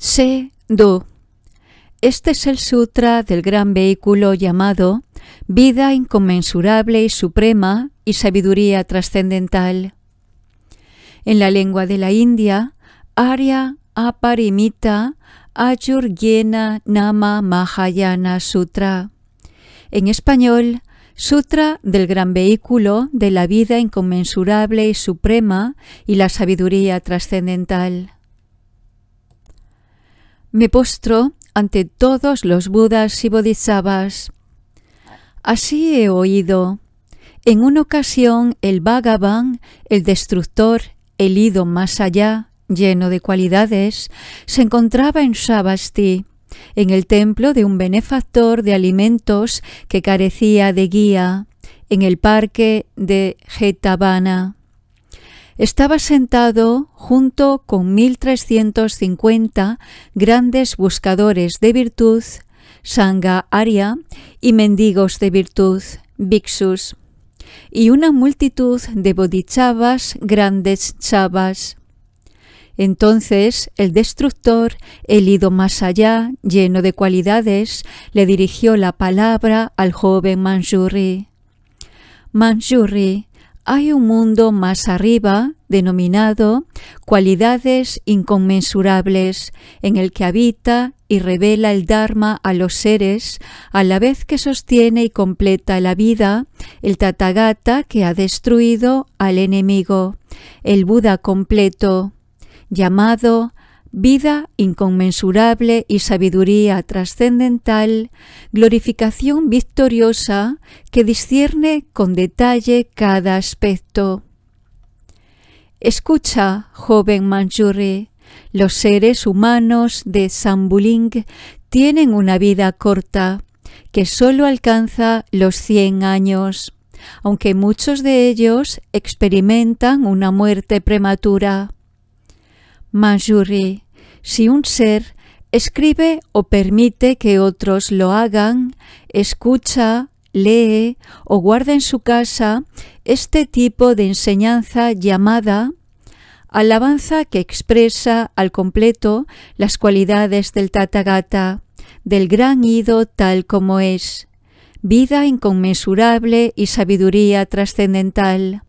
Se Do. Este es el sutra del gran vehículo llamado Vida inconmensurable y suprema y sabiduría trascendental. En la lengua de la India, Arya Aparimita yena Nama Mahayana Sutra. En español, Sutra del Gran Vehículo de la Vida Inconmensurable y Suprema y la Sabiduría Trascendental me postró ante todos los Budas y Bodhisattvas. Así he oído. En una ocasión el Bhagavan, el destructor, el ido más allá, lleno de cualidades, se encontraba en Shabasti, en el templo de un benefactor de alimentos que carecía de guía, en el parque de Jetavana. Estaba sentado junto con 1350 grandes buscadores de virtud, Sangha aria, y mendigos de virtud, Vixus, y una multitud de bodhichavas, grandes chavas. Entonces el destructor, ido más allá, lleno de cualidades, le dirigió la palabra al joven Manjuri. Manjuri, hay un mundo más arriba denominado cualidades inconmensurables, en el que habita y revela el Dharma a los seres, a la vez que sostiene y completa la vida, el Tathagata que ha destruido al enemigo, el Buda completo, llamado vida inconmensurable y sabiduría trascendental, glorificación victoriosa que discierne con detalle cada aspecto. Escucha, joven Manjuri, los seres humanos de Sambuling tienen una vida corta, que solo alcanza los 100 años, aunque muchos de ellos experimentan una muerte prematura. Si un ser escribe o permite que otros lo hagan, escucha, lee o guarda en su casa este tipo de enseñanza llamada alabanza que expresa al completo las cualidades del Tathagata, del gran ido tal como es, vida inconmensurable y sabiduría trascendental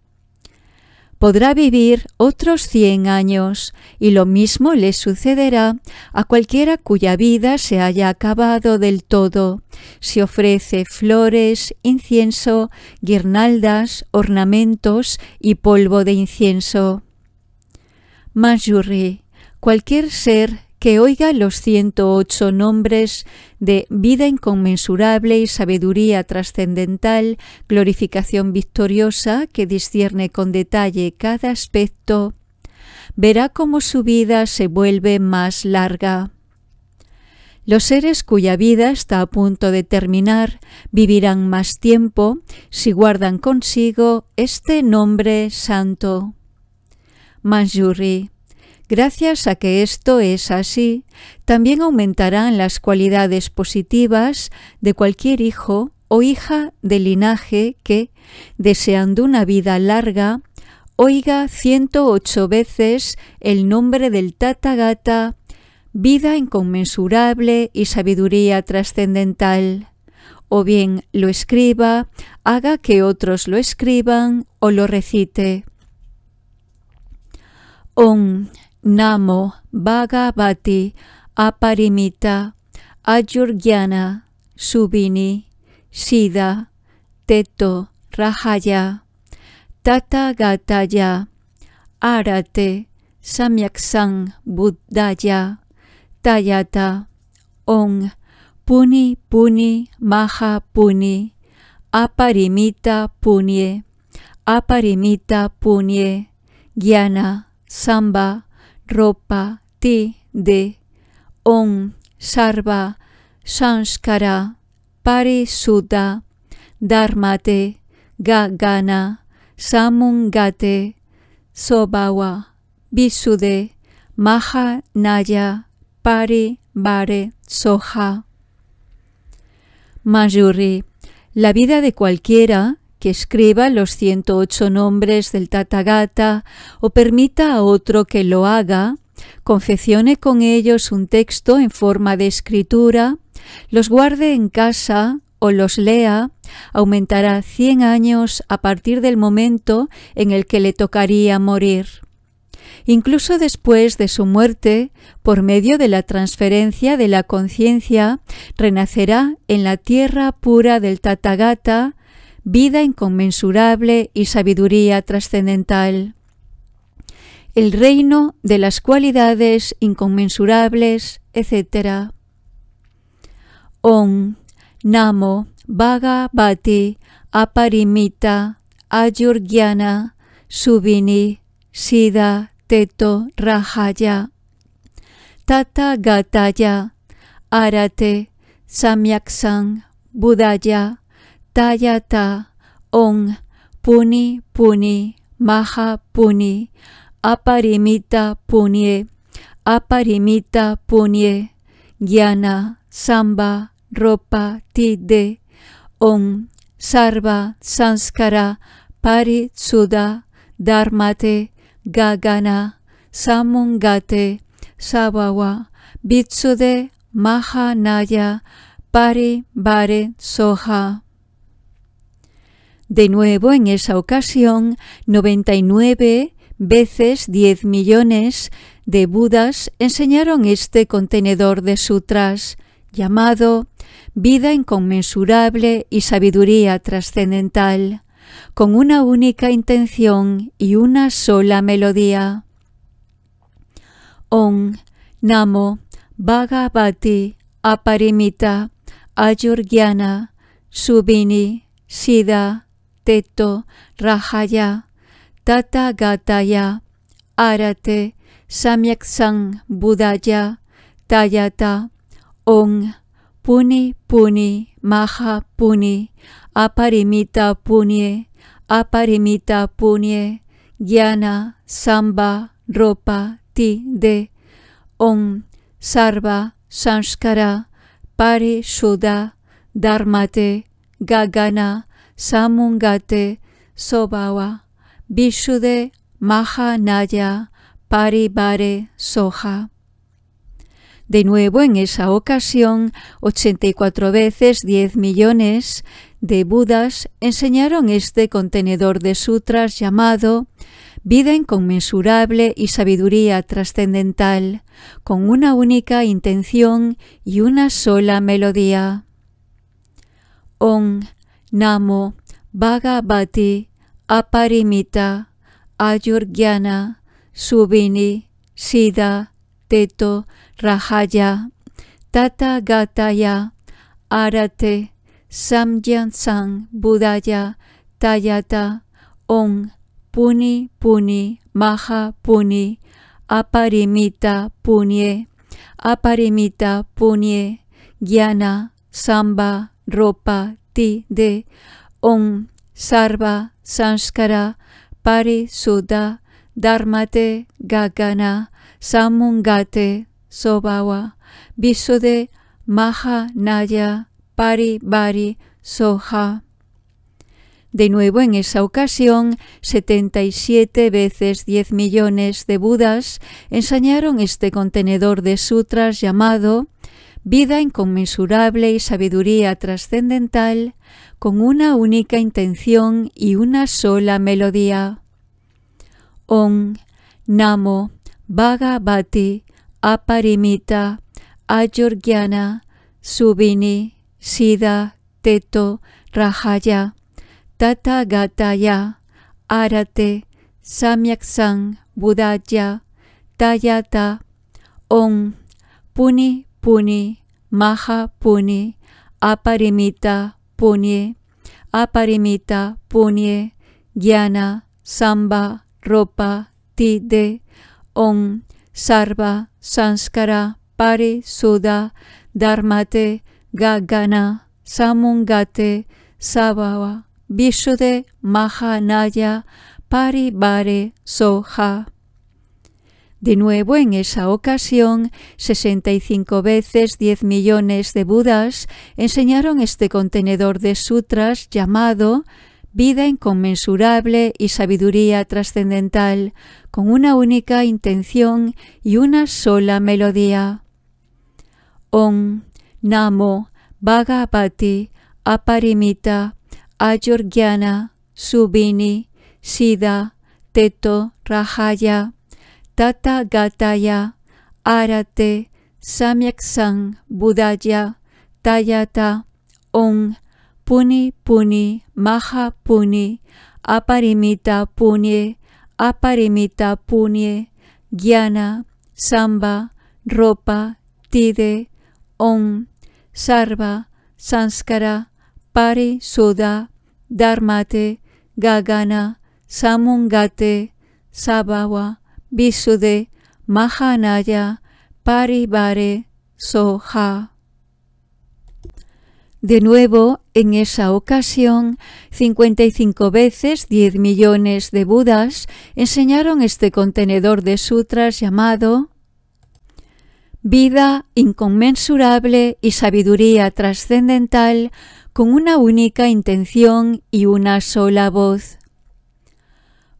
podrá vivir otros cien años, y lo mismo le sucederá a cualquiera cuya vida se haya acabado del todo, si ofrece flores, incienso, guirnaldas, ornamentos y polvo de incienso. Manjurri, cualquier ser que oiga los 108 nombres de vida inconmensurable y sabiduría trascendental, glorificación victoriosa que discierne con detalle cada aspecto, verá cómo su vida se vuelve más larga. Los seres cuya vida está a punto de terminar vivirán más tiempo si guardan consigo este nombre santo. Manjuri Gracias a que esto es así, también aumentarán las cualidades positivas de cualquier hijo o hija de linaje que, deseando una vida larga, oiga 108 veces el nombre del Gata, vida inconmensurable y sabiduría trascendental, o bien lo escriba, haga que otros lo escriban o lo recite. Namo Bhagavati Aparimita Ayurgyana Subini Sida Teto Rahaya Tatagataya Arate Samyaksang Buddhaya Tayata Ong Puni Puni Maha Puni Aparimita Punye Aparimita Punye Gyana Samba ropa ti de On sarva sanskara Sudha, dharmate gagana samungate sobawa visude naya pari bare Soha. mayuri la vida de cualquiera que escriba los 108 nombres del Tathagata o permita a otro que lo haga, confeccione con ellos un texto en forma de escritura, los guarde en casa o los lea, aumentará 100 años a partir del momento en el que le tocaría morir. Incluso después de su muerte, por medio de la transferencia de la conciencia, renacerá en la tierra pura del Tathagata vida inconmensurable y sabiduría trascendental. El reino de las cualidades inconmensurables, etc. ON, Namo BATI, Aparimita Ayurgyana Subini Sida Teto Rahaya Tata Gataya Arate Samyaksang Budaya tayata on puni puni maha puni aparimita puni aparimita puni gyana samba ropa tide om sarva sanskara paritsuda dharmate gagana samungate sabawa bitsude mahanaya pari bare soha de nuevo, en esa ocasión, 99 veces 10 millones de Budas enseñaron este contenedor de sutras llamado Vida inconmensurable y sabiduría trascendental, con una única intención y una sola melodía. Om Namo Bhagavati Aparimita Ayurgyana Subini Sida teto rajaya, tata gataya, arate samyaksang budaya, tayata ong puni puni maha puni aparimita punie, aparimita punie, punye samba, ropa, ti, de, ong, sarva, sanskara, pari, suda, dharmate, gagana, Samungate Sobawa Vishude Mahanaya Paribare Soja. De nuevo, en esa ocasión, 84 veces 10 millones de Budas enseñaron este contenedor de sutras llamado Vida inconmensurable y sabiduría trascendental, con una única intención y una sola melodía. Om Namo Bhagavati Aparimita Ayurgyana Subini Sida, Teto Rajaya Tata Gataya Arate Samyansang Budaya Tayata On Puni Puni Maha Puni Aparimita Punye Aparimita Punye Gyana Samba Ropa ti de Om Sarva Sanskara pari Parisuddha Dharmate Gagana Samungate maha Visude pari bari, Soha. De nuevo, en esa ocasión, 77 veces 10 millones de Budas enseñaron este contenedor de sutras llamado vida inconmensurable y sabiduría trascendental con una única intención y una sola melodía. Om Namo Bhagavati Aparimita Ayurgyana Subini Sida Teto Rajaya gataya Arate Samyaksang Budaya Tayata Om Puni पुण्य महा पुण्य अपरिमिता पुण्य अपरिमिता पुण्य ज्ञान संबा रोपा तिदे ओं सर्व संस्कार परिसुदा धर्मते गगन समुंगते सवव विशुदे महानाय परिवारे Soha De nuevo, en esa ocasión, 65 veces 10 millones de Budas enseñaron este contenedor de sutras llamado Vida inconmensurable y sabiduría trascendental, con una única intención y una sola melodía. Om Namo Bhagavati Aparimita AYURGYANA Subini SIDA Teto RAJAYA Tathāgataya arate samyak sang buddhaya tayata ong puni puni maha puni aparimita punye aparimita punye ज्ञान samba ropa tide ong sarva sanskara pari suda dharmate gagana samungate sabawa Visude Mahanaya Paribare Soha. De nuevo, en esa ocasión, 55 veces 10 millones de Budas enseñaron este contenedor de sutras llamado Vida inconmensurable y sabiduría trascendental con una única intención y una sola voz.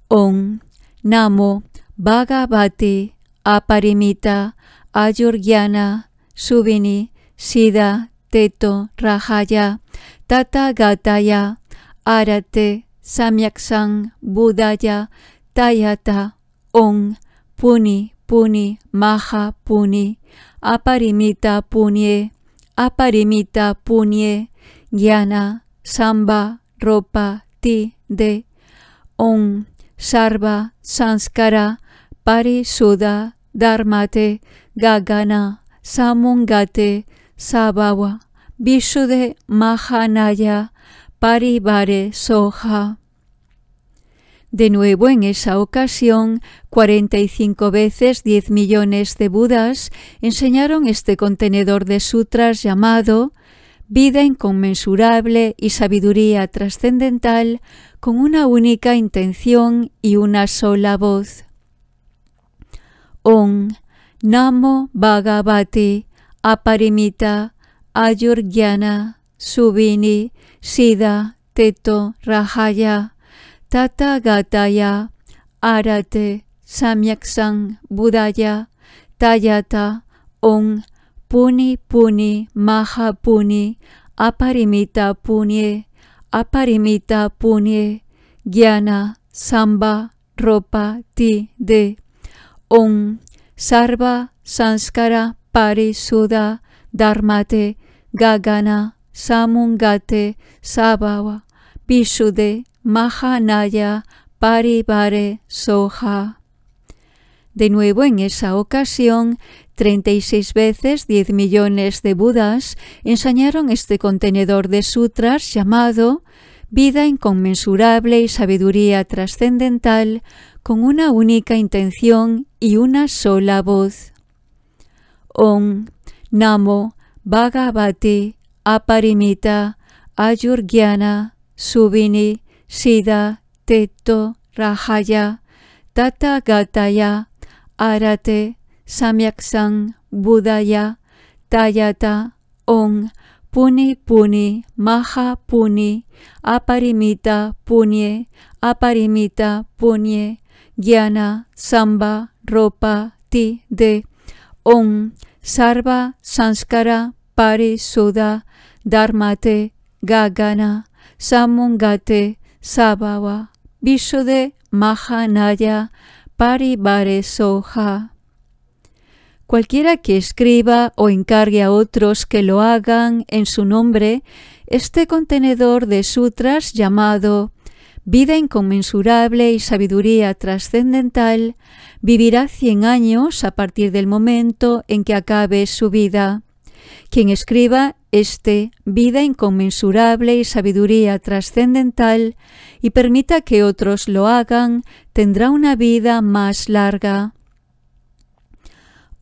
Om Namo Bhagavati, Aparimita, Ayurgyana, Subini, Sida, Teto, Rahaya, gataya Arate, Samyaksang, Budaya, Tayata, On, Puni, Puni, Maha, Puni, Aparimita, Punye, Aparimita, Punye, Gyana, Samba, Ropa, Ti, De, On, Sarva, Sanskara, Suda, Dharmate Gagana Samungate Sabawa, Vishude, Mahanaya vare Soha. De nuevo, en esa ocasión, 45 veces 10 millones de Budas enseñaron este contenedor de sutras llamado Vida inconmensurable y sabiduría trascendental con una única intención y una sola voz. Om Namo Bhagavati Aparimita Ayurgyana Subini sida Teto Rahaya gataya Arate Samyaksang Budaya Tayata Om Puni Puni puni Aparimita puni Aparimita puni Gyana Samba Ropa Ti De Om Sarva Sanskara Parisuda Dharmate Gagana Samungate Sabava Vishude Mahanaya Paribare Soha. De nuevo, en esa ocasión, 36 veces 10 millones de Budas ensañaron este contenedor de sutras llamado vida inconmensurable y sabiduría trascendental con una única intención y una sola voz. Om Namo Bhagavati Aparimita Ayurgyana Subini Sida Teto Rahaya GATAYA Arate Samyaksang Budaya Tayata Om Puni Puni, Maha Puni, Aparimita Punye, Aparimita Punye, Gyana Samba Ropa Ti De, Om Sarva Sanskara Parisuda Dharmate Gagana Samungate Visude, Maha Mahanaya Paribare Soha. Cualquiera que escriba o encargue a otros que lo hagan en su nombre, este contenedor de sutras llamado Vida inconmensurable y sabiduría trascendental, vivirá cien años a partir del momento en que acabe su vida. Quien escriba este Vida inconmensurable y sabiduría trascendental y permita que otros lo hagan, tendrá una vida más larga.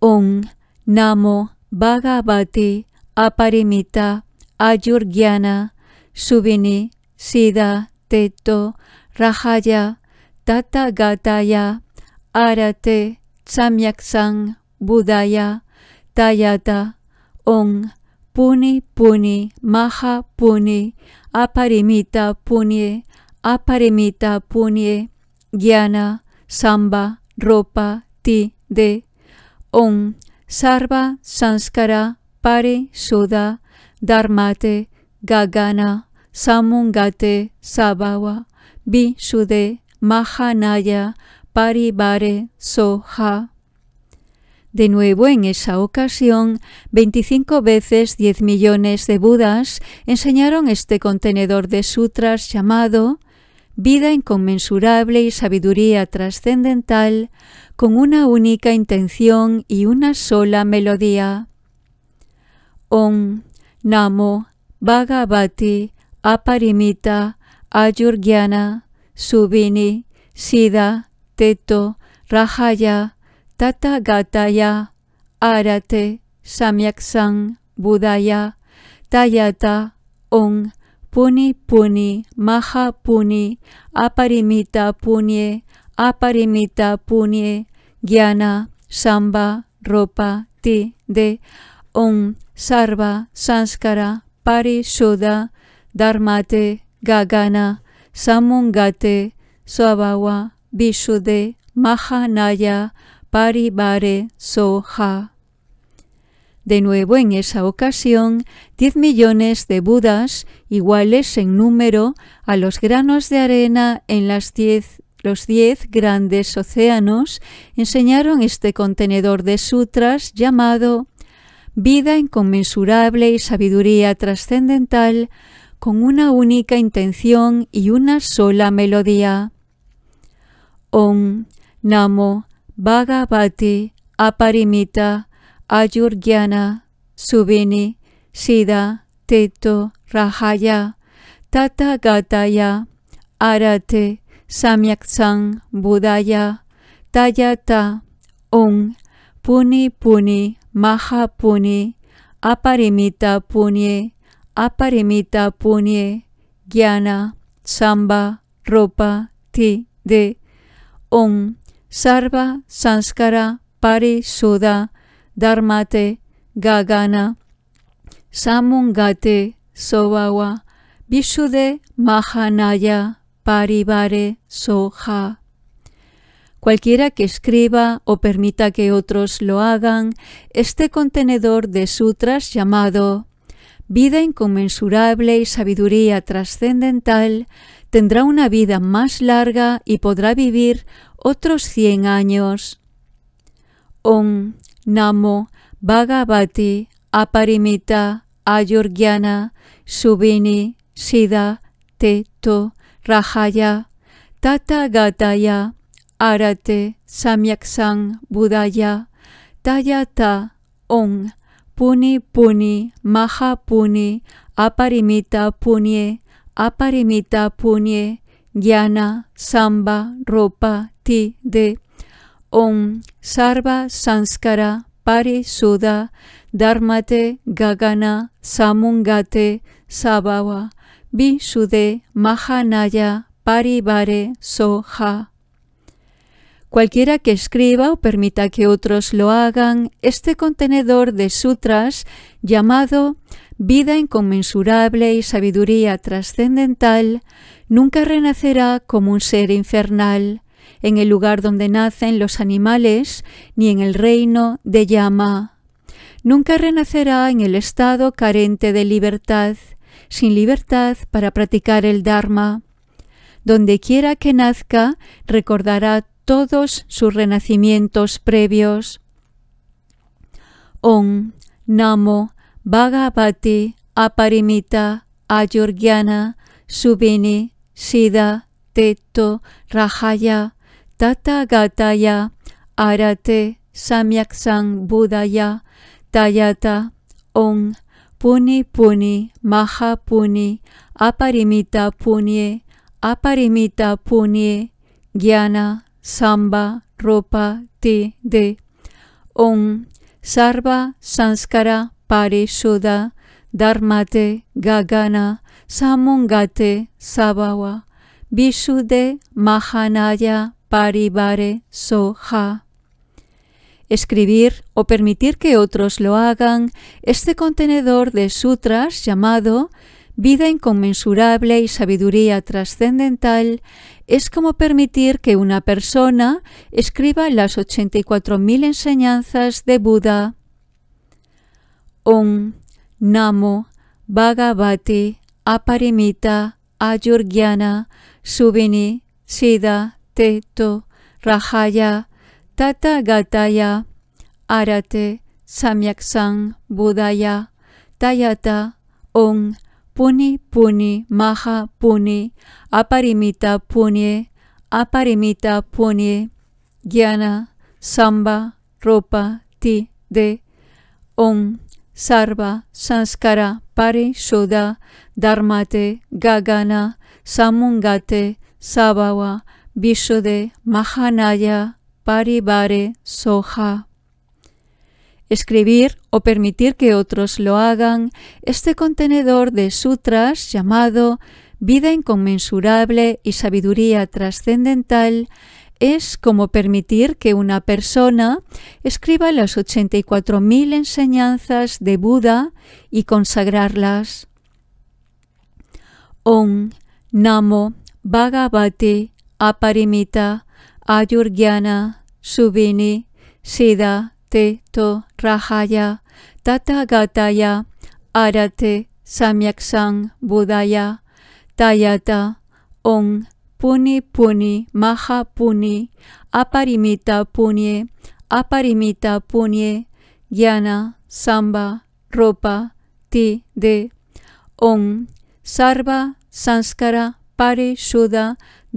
Ong Namo Bhagavate Aparimita Ayurgyana Subini Siddha Teto Rahaya Tatagataya Arate Samyaksang Buddhaya Tayata Ong Puni Puni Maha Puni Aparimita Punye Aparimita Punye Gyana Samba Ropa Ti De Om Sarva Sanskara Pare Suda Dharmate Gagana Samungate sabawa Bi sude Mahanaya Paribare Soha. De nuevo, en esa ocasión, 25 veces 10 millones de Budas enseñaron este contenedor de sutras llamado vida inconmensurable y sabiduría trascendental con una única intención y una sola melodía. Om Namo Bhagavati Aparimita Ayurgyana Subini Sida Teto TATA GATAYA Arate Samyaksan Budaya Tayata Om पुण्य पुनि महापुनि अपरिमिता पुण्य अपरिमिता पुण्य ज्ञान सांबा रोपा ति दे ओं सर्व संस्कार परिशोध धर्माते गगन समुंगते स्वभाव विशुदे महानाय परिवारे Soha De nuevo, en esa ocasión, diez millones de Budas, iguales en número a los granos de arena en las los diez grandes océanos enseñaron este contenedor de sutras llamado Vida inconmensurable y sabiduría trascendental con una única intención y una sola melodía. Om Namo Bhagavati Aparimita Ayurgyana, Subini, Sida, Teto, Rahaya, Tata Gataya, Arate, Samyaksang, Budaya, Tayata, Ung, Puni Puni, Maha Puni, Aparimita Punye, Aparimita Punye, Gyana, Samba, Ropa, Ti, De, Ung, Sarva, Sanskara, Pari, Suda, Dharmate, Gagana, Samungate, Sobawa, Vishude, Mahanaya, paribare Soha. Cualquiera que escriba o permita que otros lo hagan, este contenedor de sutras llamado Vida inconmensurable y sabiduría trascendental tendrá una vida más larga y podrá vivir otros cien años. Om Namo Bhagavati Aparimita Ayurgyana Subini Sida, Teto Tata Gataya Arate Samyaksang Budaya Tayata Ong Puni Puni Maha Puni Aparimita Punye Aparimita Punye Gyana Samba Ropa Ti De Om Sarva Sanskara SUDA Dharmate Gagana Samungate Sabhava Vishude Mahanaya SO Soha. Cualquiera que escriba o permita que otros lo hagan, este contenedor de sutras llamado Vida inconmensurable y sabiduría trascendental nunca renacerá como un ser infernal en el lugar donde nacen los animales, ni en el reino de llama. Nunca renacerá en el estado carente de libertad, sin libertad para practicar el Dharma. Donde quiera que nazca, recordará todos sus renacimientos previos. Om Namo Bhagavati Aparimita Ayurgyana Subini Sida Teto RAJAYA Tathagātaya arate samyaksang buddhaya tayata ong puni puni maha puni aparimita punye aparimita punye gyana samba ropa ti de ong sarva sanskara parishuddha dharmate gagana samungate sabawa Bishude mahanaya paribare ha. Escribir o permitir que otros lo hagan este contenedor de sutras llamado Vida inconmensurable y sabiduría trascendental es como permitir que una persona escriba las 84.000 enseñanzas de Buda. Om Namo Bhagavati Aparimita Ayurgyana Subini Siddha te to rahaya tatagataya arate samyaksang buddhaya tayata ong puni puni maha puni aparimita puni aparimita puni gyana samba ropa ti de they sarva sanskara संस्कार परिशोधा dharmate gagana samungate sabawa Vishude Mahanaya Paribare Soha. Escribir o permitir que otros lo hagan este contenedor de sutras llamado Vida inconmensurable y sabiduría trascendental es como permitir que una persona escriba las 84.000 enseñanzas de Buda y consagrarlas. Om Namo Bhagavate aparimita, ayurgyana, subini, sida, teto, rahaya, tatagataya, arate, samyaksang, budaya, tayata, ong, puni puni, maha puni, aparimita punye, aparimita punye, ज्ञान सांबा रोपा ति दे ओं सर्व संस्कार परिशुदा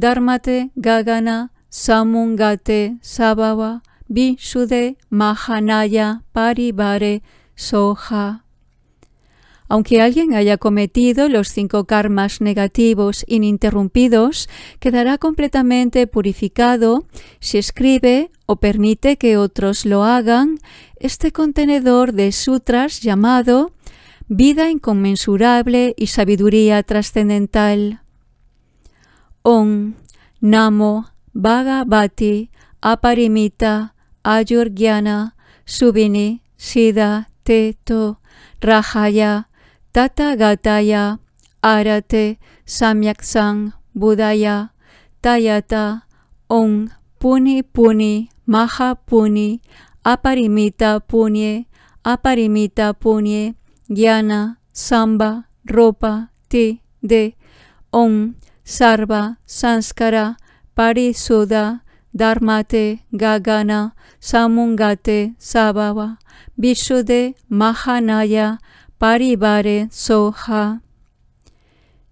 Dharmate Gagana Samungate Sabava Vishude Mahanaya Paribare Soha. Aunque alguien haya cometido los cinco karmas negativos ininterrumpidos, quedará completamente purificado si escribe o permite que otros lo hagan este contenedor de sutras llamado Vida inconmensurable y sabiduría trascendental. Om Namo Bhagavati Aparimita Ayurgyana Subini sida Teto Rajaya Tatagataya Arate Samyaksang Budaya Tayata Om Puni Puni Maha Puni Aparimita Punye Aparimita Punye Gyana Samba Ropa Ti De Om sarva, sanskara, Parisuda, dharmate, gagana, samungate, sabava, vishude, mahanaya, paribare, soha.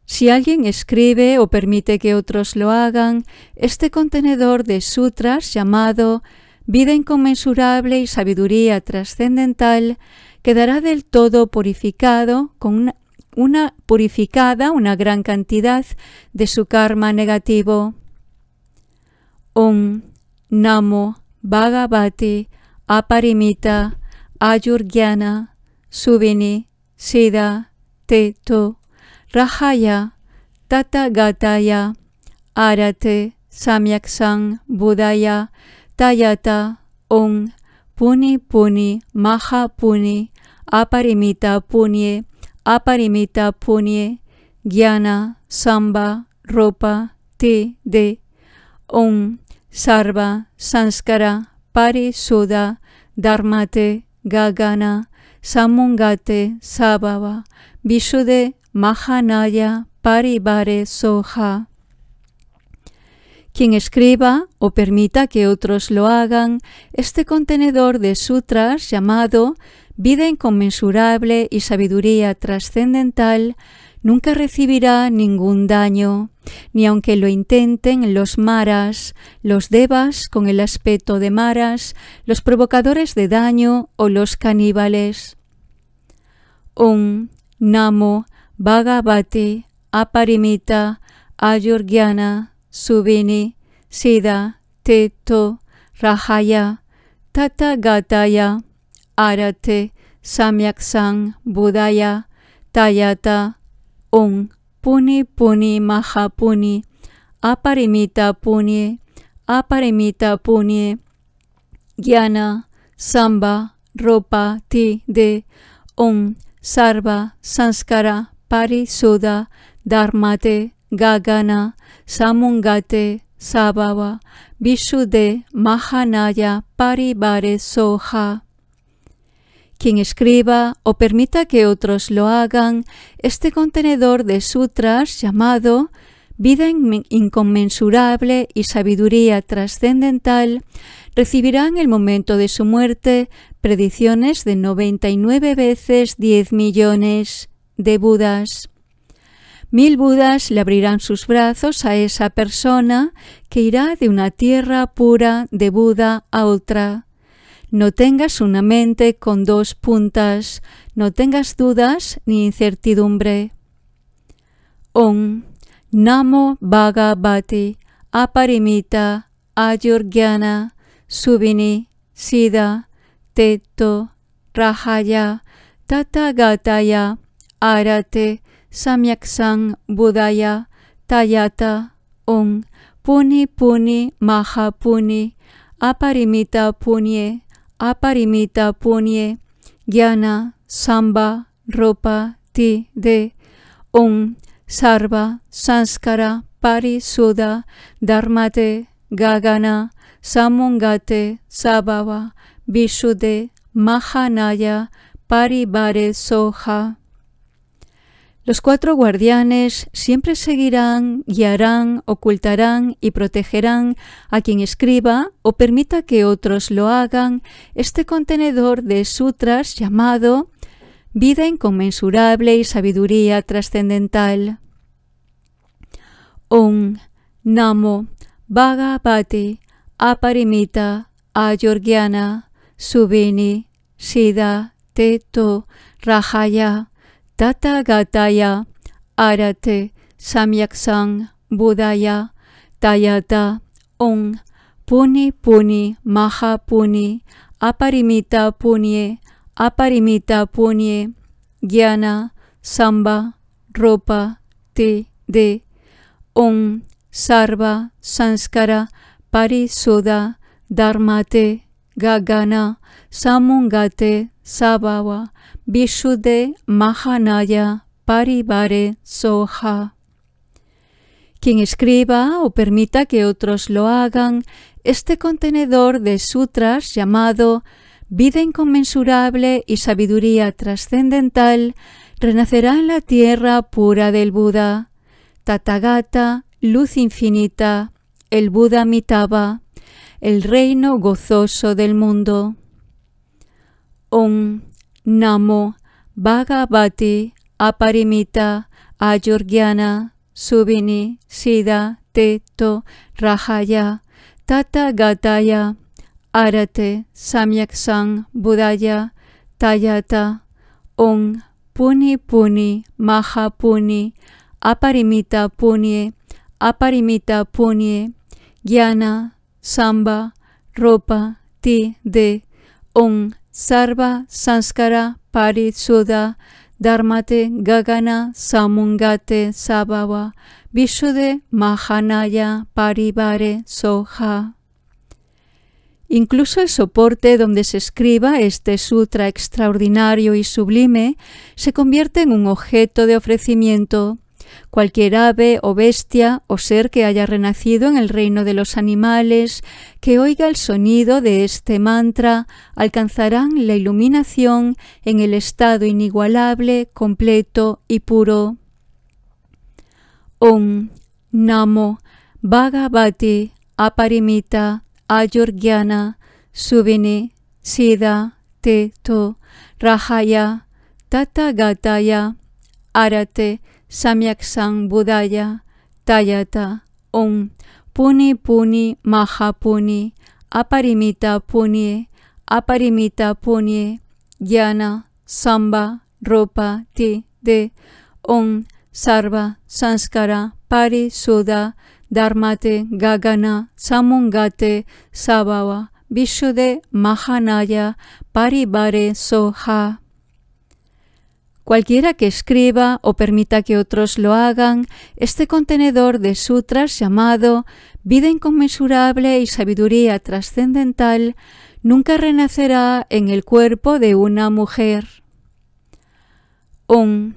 Si alguien escribe o permite que otros lo hagan, este contenedor de sutras llamado Vida inconmensurable y sabiduría trascendental quedará del todo purificado con una purificada, una gran cantidad de su karma negativo. Om Namo Bhagavati Aparimita Ayurgyana Subini Sida Teto Rahaya Tatagataya Arate Samyaksang Budaya Tayata Om Puni Puni Maha Puni Aparimita Punye aparimita punye, gyana, samba, ropa, te, de, om, sarva, sanskara, Suda, dharmate, gagana, samungate, sabava, visude, mahanaya, paribare, soja. Quien escriba o permita que otros lo hagan, este contenedor de sutras llamado vida inconmensurable y sabiduría trascendental, nunca recibirá ningún daño, ni aunque lo intenten los maras, los devas con el aspecto de maras, los provocadores de daño o los caníbales. Om Namo Bhagavate Aparimita Ayurgyana Subini SIDA Teto rajaya Tatagataya Arate Samyak Sang Buddhaya Tayata Ung Puni Puni Mahapuni Aparimita Puni Aparimita Puni Gyana Samba Ropa Ti De Ung Sarva Sanskara Parisuda Dharmate Gagana Samungate Sabava Vishude Mahanaya Paribare Soha Quien escriba o permita que otros lo hagan, este contenedor de sutras llamado Vida inconmensurable y sabiduría trascendental, recibirá en el momento de su muerte predicciones de 99 veces 10 millones de Budas. Mil Budas le abrirán sus brazos a esa persona que irá de una tierra pura de Buda a otra. No tengas una mente con dos puntas, no tengas dudas ni incertidumbre. Om Namo Bhagavati Aparimita Ayurgyana Subini Sida Teto Rahaya Tatagataya Arate Samyaksang Budaya Tayata Om Puni Puni Mahapuni. Aparimita Punye aparimita punye gyana samba ropa ti de un sarva sanskara parisuda dharmate gagana samungate sabava vishude mahanaya paribare soha los cuatro guardianes siempre seguirán, guiarán, ocultarán y protegerán a quien escriba o permita que otros lo hagan este contenedor de sutras llamado Vida inconmensurable y sabiduría trascendental. Om Namo Bhagavati Aparimita Georgiana, Subini Siddha Teto RAJAYA Tathagātaya Arate Samyaksang Buddhaya Tayata Ung Puni Puni Maha Puni Aparimita Punye Aparimita Punye Gyana Samba Ropa Te De Ung Sarva Sanskara Parisuda Dharmate Gagana Samungate Sabava Vishuddhe Mahanaya Paribare Soha. Quien escriba o permita que otros lo hagan, este contenedor de sutras llamado Vida inconmensurable y sabiduría trascendental renacerá en la tierra pura del Buda. Tathagata, luz infinita, el Buda Mitaba, el reino gozoso del mundo. Om Namo Bhagavate Aparimita Ayurgyana Subini Siddha Teto Rahaya Tatagataya Arate Samyak Sang Buddhaya Tayata Om Puni Puni Maha Puni Aparimita Punye Aparimita Punye Gyana Samba Ropa Ti De Om sarva sanskara Paritsuda, dharmate gagana samungate Sabawa, vishude mahanaya Parivare, soha. Incluso el soporte donde se escriba este sutra extraordinario y sublime se convierte en un objeto de ofrecimiento cualquier ave o bestia o ser que haya renacido en el reino de los animales, que oiga el sonido de este mantra, alcanzarán la iluminación en el estado inigualable, completo y puro. Om Namo Bhagavati Aparimita Ayurgyana Subini SIDA Teto RAJAYA Tatagataya Arate सम्यक संग बुदाया तयता ओम पुनि पुनि महापुनि अपरिमिता पुण्य अपरिमिता पुण्य ज्ञान संबा रूपा ते दे ओम सर्व संस्कार परिशुदा धर्मते गगन समुंगते सभाव विशुदे महानाय परिवारे Soha Cualquiera que escriba o permita que otros lo hagan, este contenedor de sutras llamado Vida inconmensurable y sabiduría trascendental nunca renacerá en el cuerpo de una mujer. Un,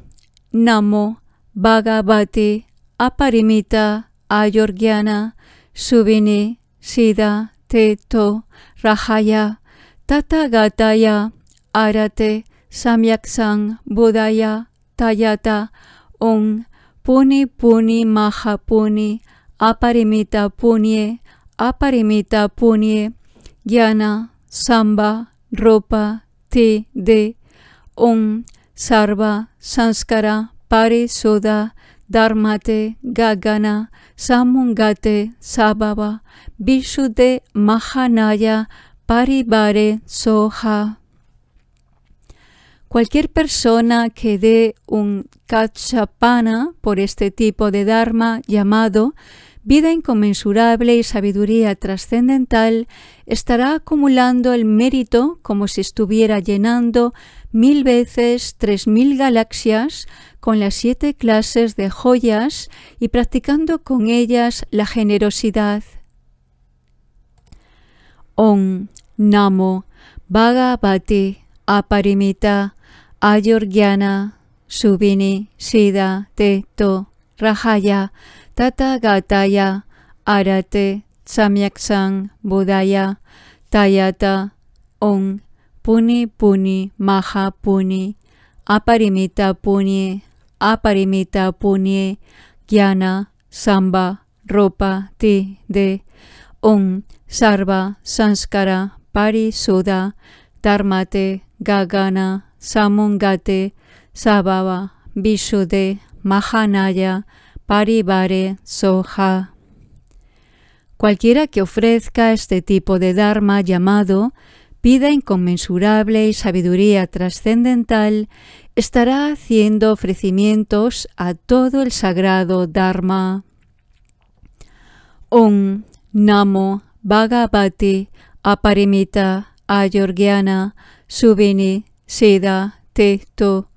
Namo Bhagavate Aparimita Ayorgyana Subini sida, Teto Rajaya, Tatagataya Arate Samyak Sang Bodhaya Tayata Ong Puni Puni Maha Puni Aparimita Punye Aparimita Punye Jnana Samba Ropa Te De Om Sarva Sanskara Parisoda Dharmate Gagana Samungate Sabava Vishuddhe Mahanaya Paribare Soha Cualquier persona que dé un kachapana por este tipo de Dharma llamado vida inconmensurable y sabiduría trascendental, estará acumulando el mérito como si estuviera llenando mil veces tres mil galaxias con las siete clases de joyas y practicando con ellas la generosidad. Om Namo Bhagavate Aparimita Ayorgyana, Subini, Sida, Teto, Rahaya, Tata Gataya, Arate, Samyaksang, Budaya, Tayata, Om, Puni Puni, Maha Puni, Aparimita Puni, Aparimita Puni, Gyana, Samba, Ropa, Ti, De, Om, Sarva, Sanskara, Parisuda, Dharmate, Gagana, Samungate, Sabava, Vishude, Mahanaya, Parivare, Soha. Cualquiera que ofrezca este tipo de Dharma llamado vida inconmensurable y sabiduría trascendental, estará haciendo ofrecimientos a todo el sagrado Dharma. Om Namo Bhagavati Aparimita Ayurgyana Subini Sheda Teto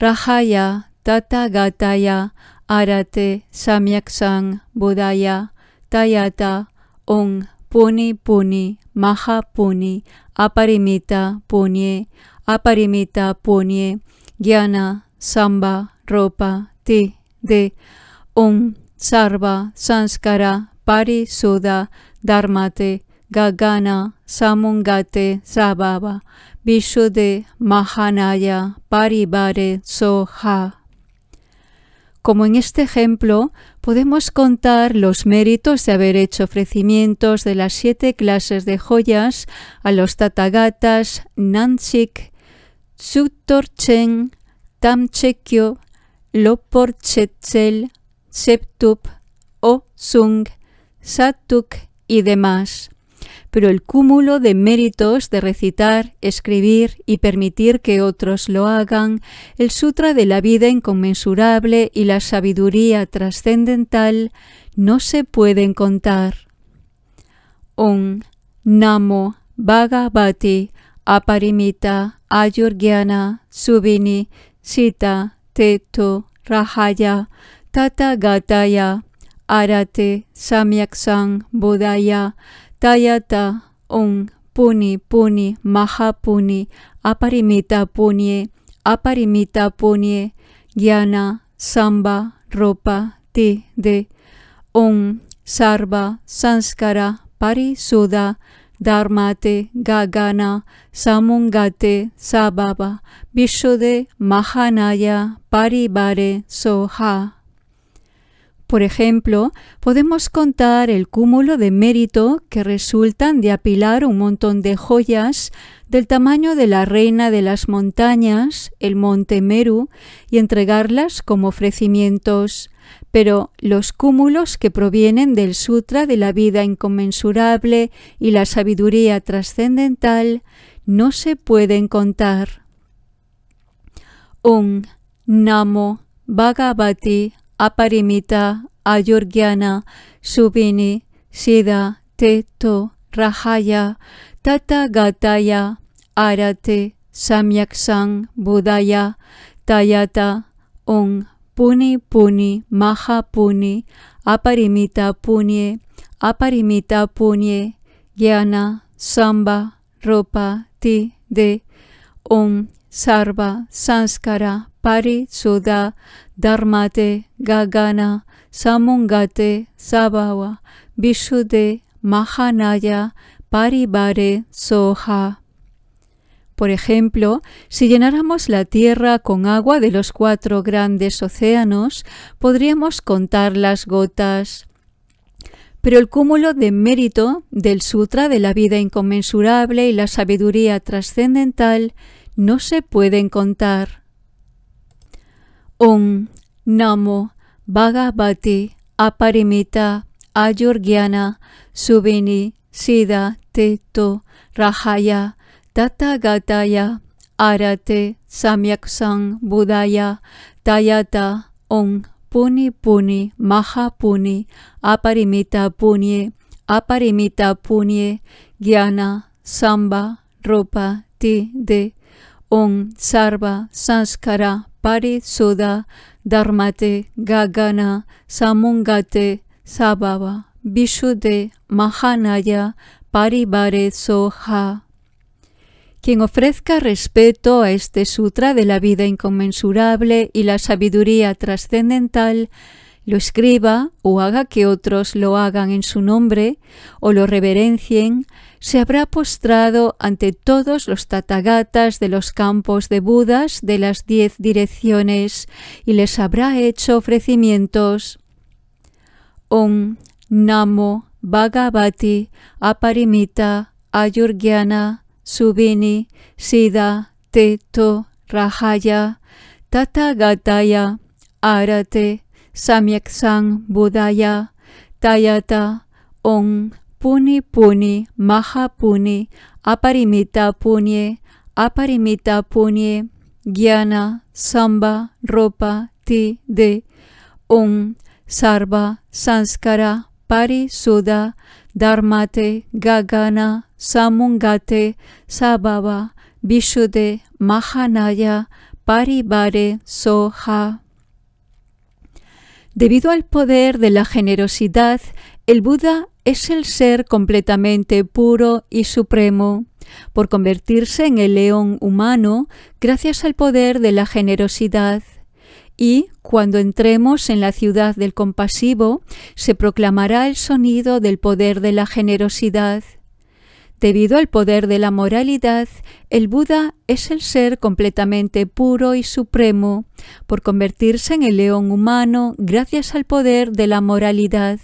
Rahaya Tatagataya Arate Samyaksang Bodhaya Tayata Ong Puni Puni Maha Puni Aparimita Punye Aparimita Punye Gyana Samba Ropa Ti De Om Sarva Sanskara Parisuda Dharmate Gagana Samungate Sababa Vishude Mahanaya Paribare Soha. Como en este ejemplo, podemos contar los méritos de haber hecho ofrecimientos de las siete clases de joyas a los Tathagatas Nanchik, Tsutorchen, Tamchekyo, Loporchetsel, Septup, Osung, Satuk y demás pero el cúmulo de méritos de recitar, escribir y permitir que otros lo hagan, el Sutra de la vida inconmensurable y la sabiduría trascendental no se pueden contar. Un Namo Bhagavati Aparimita Ayurgyana Subini Sita Teto Rahaya Tata Gataya Arate Samyaksang Bodhaya Tayata un puni puni maha puni aparimita punie aparimita punie ज्ञाना सांबा रोपा ते दे ओम सर्वा संस्कारा परिसोदा धर्माते गागाना सामुंगाते साबाबा विश्वदे महानाया परिवारे Soha Por ejemplo, podemos contar el cúmulo de mérito que resultan de apilar un montón de joyas del tamaño de la reina de las montañas, el monte Meru, y entregarlas como ofrecimientos. Pero los cúmulos que provienen del Sutra de la vida inconmensurable y la sabiduría trascendental no se pueden contar. Un Namo Bhagavati aparimita, ayorgiana, subini, sida, teto, rahaya, tata gataya, arate, samyaksang, budaya, tayata, ong, puni puni, maha puni, aparimita punye, aparimita punye, ज्ञाना सांबा रूपा ति दे ओम सर्वा संस्कारा pari, suda, Dharmate Gagana Samungate sabawa, Vishude Mahanaya Paribare Soha. Por ejemplo, si llenáramos la Tierra con agua de los cuatro grandes océanos, podríamos contar las gotas. Pero el cúmulo de mérito del Sutra de la vida inconmensurable y la sabiduría trascendental no se pueden contar. ओं नमो भगवते अपरिमिता अजुर्ज्ञाना सुवेनि सीधा ते तो रहाया तथागताया सम्यक संग संबुदाया तयता ओं पुनि पुनि महापुनि अपरिमिता पुण्य अपरिमिता पुण्य ज्ञाना संबा रोपा ति दे ओं सर्व संस्कारा Pari Soda, Dharmate, Gagana, Samungate, Sabava, Vishude, Mahanaya, Paribare Soha. Quien ofrezca respeto a este sutra de la vida inconmensurable y la sabiduría trascendental, lo escriba o haga que otros lo hagan en su nombre o lo reverencien, se habrá postrado ante todos los tatagatas de los campos de Budas de las diez direcciones y les habrá hecho ofrecimientos. Om Namo Bhagavati Aparimita Ayurgyana Subini Siddha Teto Rajaya Tatagataya Arate Samyaksang Budaya Tayata Om Puni Puni Maha Puni, Aparimita Puni Aparimita Puni Gyana Samba Ropa Ti De Un, Sarva Sanskara Parisuda Dharmate Gagana Samungate Sababa Vishude Mahanaya Paribare Soha Debido al poder de la generosidad, el Buda es el ser completamente puro y supremo, por convertirse en el león humano gracias al poder de la generosidad. Y, cuando entremos en la ciudad del compasivo, se proclamará el sonido del poder de la generosidad. Debido al poder de la moralidad, el Buda es el ser completamente puro y supremo, por convertirse en el león humano gracias al poder de la moralidad.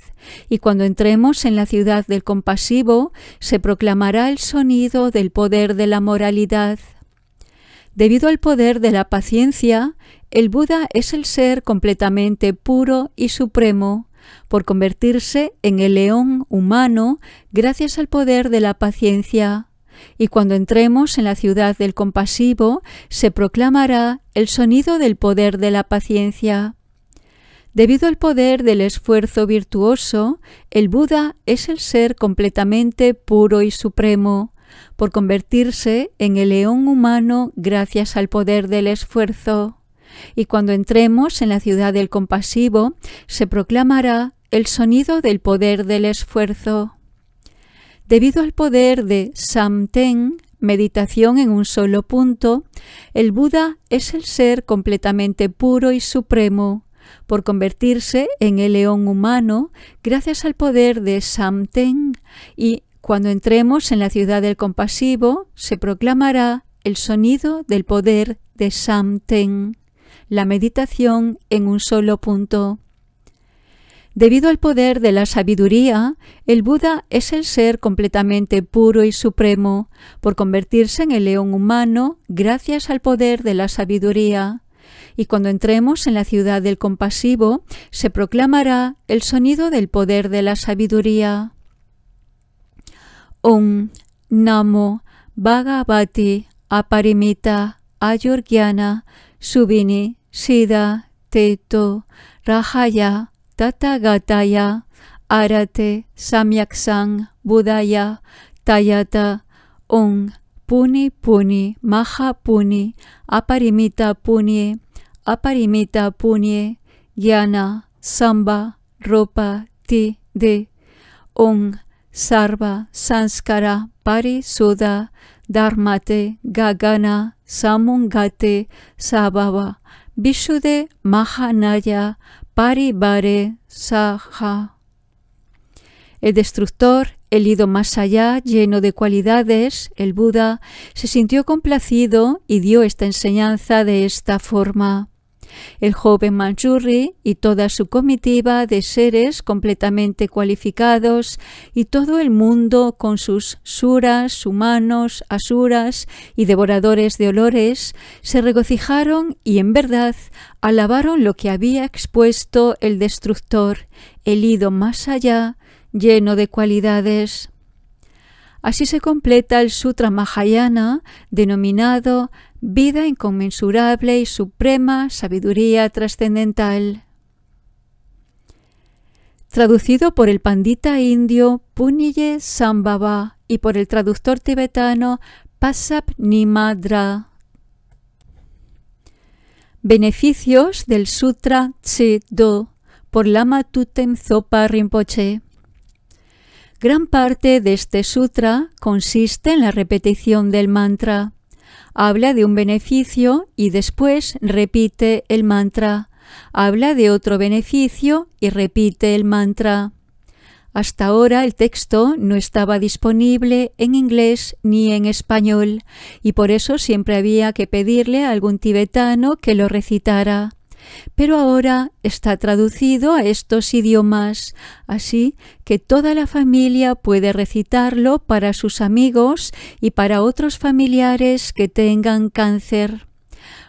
Y cuando entremos en la ciudad del compasivo, se proclamará el sonido del poder de la moralidad. Debido al poder de la paciencia, el Buda es el ser completamente puro y supremo, por convertirse en el león humano gracias al poder de la paciencia. Y cuando entremos en la ciudad del compasivo, se proclamará el sonido del poder de la paciencia. Debido al poder del esfuerzo virtuoso, el Buda es el ser completamente puro y supremo, por convertirse en el león humano gracias al poder del esfuerzo. Y cuando entremos en la ciudad del compasivo, se proclamará el sonido del poder del esfuerzo. Debido al poder de Samten, meditación en un solo punto, el Buda es el ser completamente puro y supremo, por convertirse en el león humano gracias al poder de Samten y cuando entremos en la ciudad del compasivo se proclamará el sonido del poder de Samten la meditación en un solo punto. Debido al poder de la sabiduría, el Buda es el ser completamente puro y supremo, por convertirse en el león humano gracias al poder de la sabiduría. Y cuando entremos en la ciudad del compasivo, se proclamará el sonido del poder de la sabiduría. Om Namo Bhagavati Aparimita Ayurgyana Subini, Sida, Teto, Rahaya, Tatagataya, Arate, Samyaksang, Budaya, Tayata, Ung, Puni Puni, Maha Puni, Aparimita puni Aparimita puni Yana, Samba, Ropa, Ti, De, Ung, sarva, sanskara, Sudha, dharmate, gagana, samungate, sabava vishude, mahanaya, paribare, saha. El destructor, el ido más allá, lleno de cualidades, el Buda, se sintió complacido y dio esta enseñanza de esta forma. El joven Manchurri y toda su comitiva de seres completamente cualificados y todo el mundo con sus suras, humanos, asuras y devoradores de olores se regocijaron y en verdad alabaron lo que había expuesto el destructor, el ido más allá, lleno de cualidades Así se completa el Sutra Mahayana denominado Vida inconmensurable y suprema sabiduría trascendental. Traducido por el pandita indio Punye Sambhava y por el traductor tibetano Pasap Nimadra. Beneficios del Sutra Tse Do por Lama Tutem Zopa Rinpoche. Gran parte de este sutra consiste en la repetición del mantra. Habla de un beneficio y después repite el mantra. Habla de otro beneficio y repite el mantra. Hasta ahora el texto no estaba disponible en inglés ni en español, y por eso siempre había que pedirle a algún tibetano que lo recitara pero ahora está traducido a estos idiomas, así que toda la familia puede recitarlo para sus amigos y para otros familiares que tengan cáncer.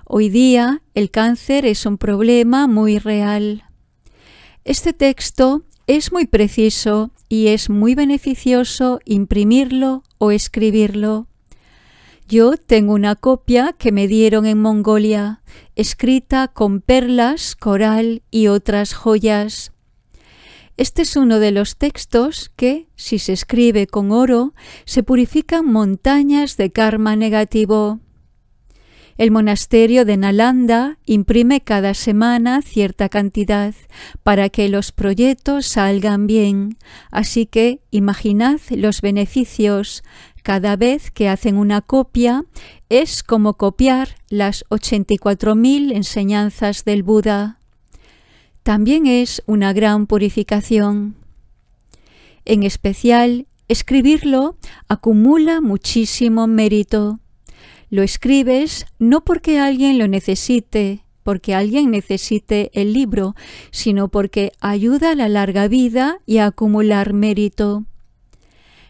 Hoy día el cáncer es un problema muy real. Este texto es muy preciso y es muy beneficioso imprimirlo o escribirlo. Yo tengo una copia que me dieron en Mongolia, escrita con perlas, coral y otras joyas. Este es uno de los textos que, si se escribe con oro, se purifican montañas de karma negativo. El monasterio de Nalanda imprime cada semana cierta cantidad para que los proyectos salgan bien, así que imaginad los beneficios, cada vez que hacen una copia es como copiar las 84.000 enseñanzas del Buda. También es una gran purificación. En especial, escribirlo acumula muchísimo mérito. Lo escribes no porque alguien lo necesite, porque alguien necesite el libro, sino porque ayuda a la larga vida y a acumular mérito.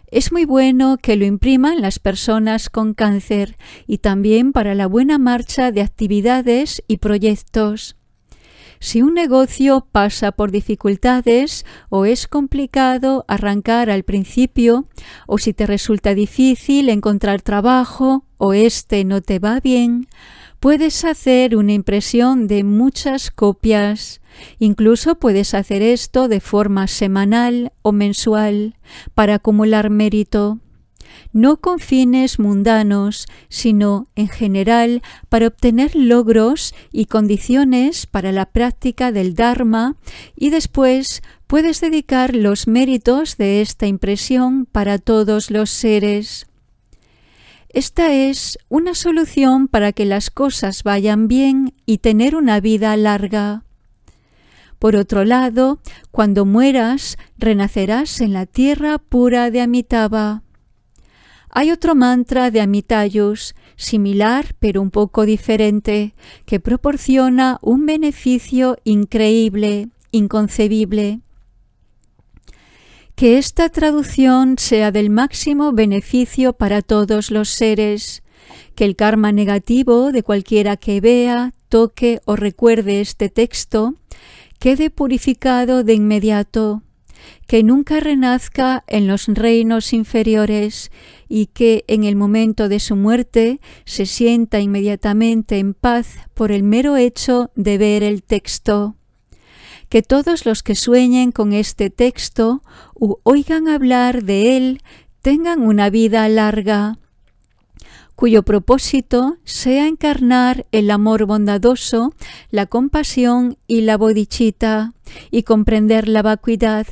Es muy bueno que lo impriman las personas con cáncer y también para la buena marcha de actividades y proyectos. Si un negocio pasa por dificultades o es complicado arrancar al principio, o si te resulta difícil encontrar trabajo o este no te va bien, puedes hacer una impresión de muchas copias. Incluso puedes hacer esto de forma semanal o mensual para acumular mérito. No con fines mundanos, sino en general para obtener logros y condiciones para la práctica del Dharma y después puedes dedicar los méritos de esta impresión para todos los seres. Esta es una solución para que las cosas vayan bien y tener una vida larga. Por otro lado, cuando mueras, renacerás en la tierra pura de Amitabha. Hay otro mantra de Amitayus, similar pero un poco diferente, que proporciona un beneficio increíble, inconcebible. Que esta traducción sea del máximo beneficio para todos los seres, que el karma negativo de cualquiera que vea, toque o recuerde este texto quede purificado de inmediato, que nunca renazca en los reinos inferiores y que en el momento de su muerte se sienta inmediatamente en paz por el mero hecho de ver el texto. Que todos los que sueñen con este texto u oigan hablar de él tengan una vida larga cuyo propósito sea encarnar el amor bondadoso, la compasión y la bodichita, y comprender la vacuidad.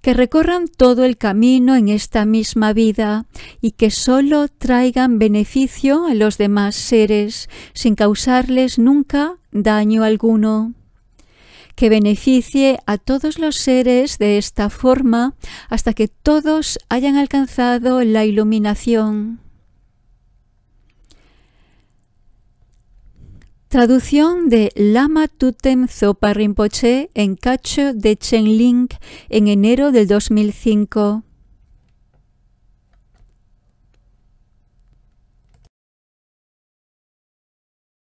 Que recorran todo el camino en esta misma vida y que sólo traigan beneficio a los demás seres, sin causarles nunca daño alguno que beneficie a todos los seres de esta forma hasta que todos hayan alcanzado la iluminación. Traducción de Lama Tutem Zopa Rinpoche en Cacho de Chenling en enero del 2005.